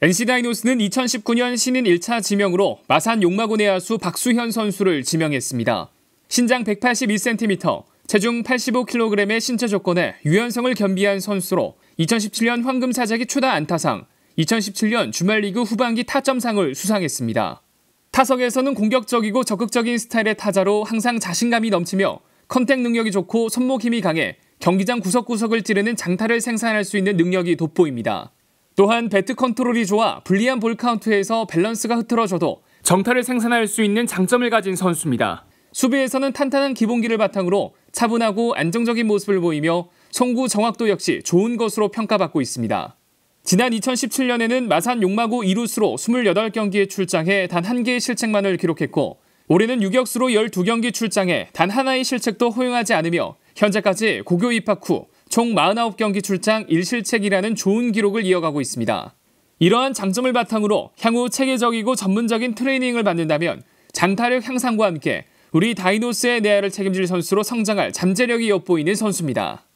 NC 다이노스는 2019년 신인 1차 지명으로 마산 용마군의 야수 박수현 선수를 지명했습니다. 신장 182cm, 체중 85kg의 신체 조건에 유연성을 겸비한 선수로 2017년 황금사자기 초다 안타상, 2017년 주말리그 후반기 타점상을 수상했습니다. 타석에서는 공격적이고 적극적인 스타일의 타자로 항상 자신감이 넘치며 컨택 능력이 좋고 손목 힘이 강해 경기장 구석구석을 찌르는 장타를 생산할 수 있는 능력이 돋보입니다. 또한 배트 컨트롤이 좋아 불리한 볼 카운트에서 밸런스가 흐트러져도 정타를 생산할 수 있는 장점을 가진 선수입니다. 수비에서는 탄탄한 기본기를 바탕으로 차분하고 안정적인 모습을 보이며 송구 정확도 역시 좋은 것으로 평가받고 있습니다. 지난 2017년에는 마산 용마구 2루수로 28경기에 출장해 단 한 개의 실책만을 기록했고 올해는 유격수로 12경기 출장해 단 하나의 실책도 허용하지 않으며 현재까지 고교 입학 후총 49경기 출장 1실책이라는 좋은 기록을 이어가고 있습니다. 이러한 장점을 바탕으로 향후 체계적이고 전문적인 트레이닝을 받는다면 장타력 향상과 함께 우리 다이노스의 내야를 책임질 선수로 성장할 잠재력이 엿보이는 선수입니다.